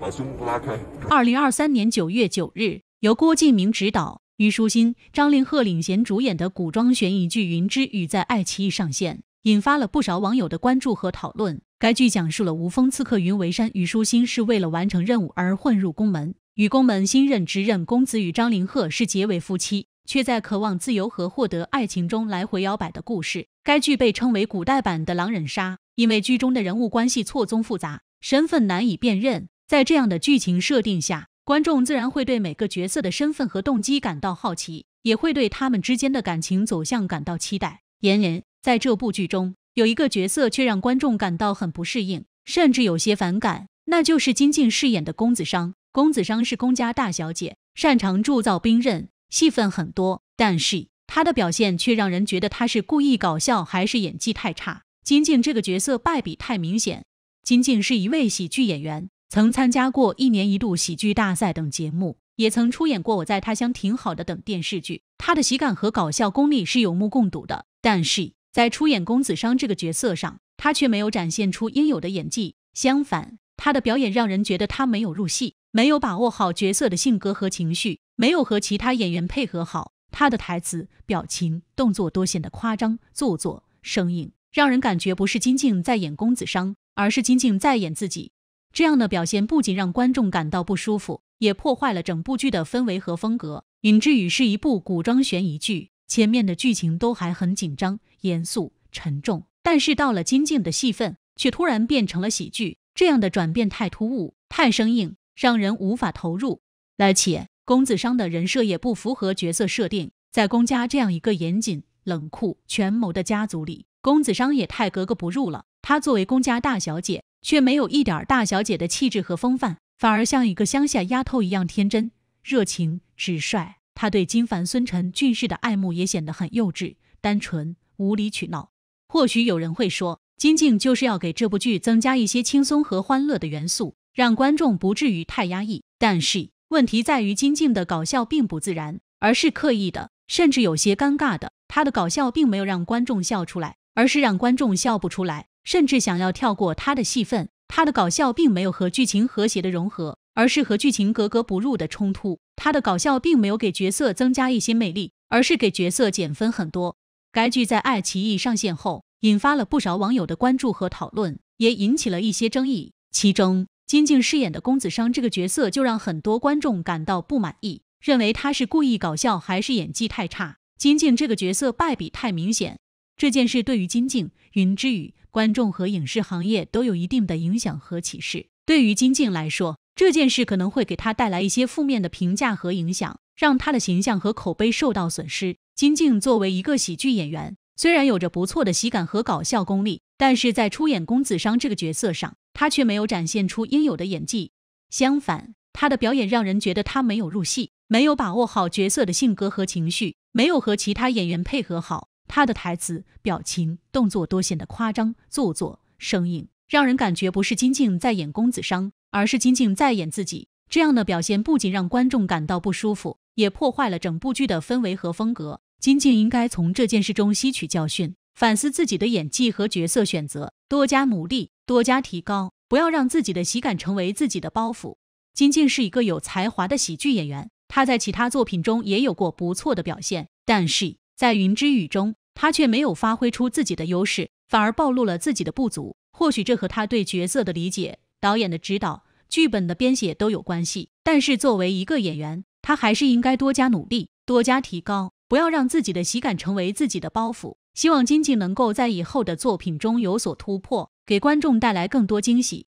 把胸拉开。二零二三年九月九日，由郭敬明执导、虞书欣、张凌赫领衔主演的古装悬疑剧《云之羽》在爱奇艺上线，引发了不少网友的关注和讨论。该剧讲述了无锋刺客云为山虞书欣是为了完成任务而混入宫门，与宫门新任执任公子与张凌赫是结为夫妻，却在渴望自由和获得爱情中来回摇摆的故事。该剧被称为古代版的《狼人杀》，因为剧中的人物关系错综复杂，身份难以辨认。在这样的剧情设定下，观众自然会对每个角色的身份和动机感到好奇，也会对他们之间的感情走向感到期待。然而，在这部剧中，有一个角色却让观众感到很不适应，甚至有些反感，那就是金靖饰演的公子商。公子商是宫家大小姐，擅长铸造兵刃，戏份很多，但是她的表现却让人觉得她是故意搞笑，还是演技太差。金靖这个角色败笔太明显。金靖是一位喜剧演员。曾参加过一年一度喜剧大赛等节目，也曾出演过《我在他乡挺好的》等电视剧。他的喜感和搞笑功力是有目共睹的，但是在出演公子商这个角色上，他却没有展现出应有的演技。相反，他的表演让人觉得他没有入戏，没有把握好角色的性格和情绪，没有和其他演员配合好。他的台词、表情、动作都显得夸张、做作、生硬，让人感觉不是金靖在演公子商，而是金靖在演自己。这样的表现不仅让观众感到不舒服，也破坏了整部剧的氛围和风格。《尹志宇》是一部古装悬疑剧，前面的剧情都还很紧张、严肃、沉重，但是到了金靖的戏份，却突然变成了喜剧，这样的转变太突兀、太生硬，让人无法投入。而且，公子商的人设也不符合角色设定，在公家这样一个严谨、冷酷、权谋的家族里，公子商也太格格不入了。他作为公家大小姐。却没有一点大小姐的气质和风范，反而像一个乡下丫头一样天真、热情、直率。她对金凡、孙晨、俊世的爱慕也显得很幼稚、单纯、无理取闹。或许有人会说，金靖就是要给这部剧增加一些轻松和欢乐的元素，让观众不至于太压抑。但是问题在于，金靖的搞笑并不自然，而是刻意的，甚至有些尴尬的。他的搞笑并没有让观众笑出来，而是让观众笑不出来。甚至想要跳过他的戏份，他的搞笑并没有和剧情和谐的融合，而是和剧情格格不入的冲突。他的搞笑并没有给角色增加一些魅力，而是给角色减分很多。该剧在爱奇艺上线后，引发了不少网友的关注和讨论，也引起了一些争议。其中，金靖饰演的公子商这个角色就让很多观众感到不满意，认为他是故意搞笑，还是演技太差？金靖这个角色败笔太明显。这件事对于金靖、云之羽、观众和影视行业都有一定的影响和启示。对于金靖来说，这件事可能会给他带来一些负面的评价和影响，让他的形象和口碑受到损失。金靖作为一个喜剧演员，虽然有着不错的喜感和搞笑功力，但是在出演公子商这个角色上，他却没有展现出应有的演技。相反，他的表演让人觉得他没有入戏，没有把握好角色的性格和情绪，没有和其他演员配合好。他的台词、表情、动作都显得夸张、做作、生硬，让人感觉不是金靖在演公子商，而是金靖在演自己。这样的表现不仅让观众感到不舒服，也破坏了整部剧的氛围和风格。金靖应该从这件事中吸取教训，反思自己的演技和角色选择，多加努力，多加提高，不要让自己的喜感成为自己的包袱。金靖是一个有才华的喜剧演员，他在其他作品中也有过不错的表现，但是在《云之羽》中。他却没有发挥出自己的优势，反而暴露了自己的不足。或许这和他对角色的理解、导演的指导、剧本的编写都有关系。但是作为一个演员，他还是应该多加努力，多加提高，不要让自己的喜感成为自己的包袱。希望金靖能够在以后的作品中有所突破，给观众带来更多惊喜。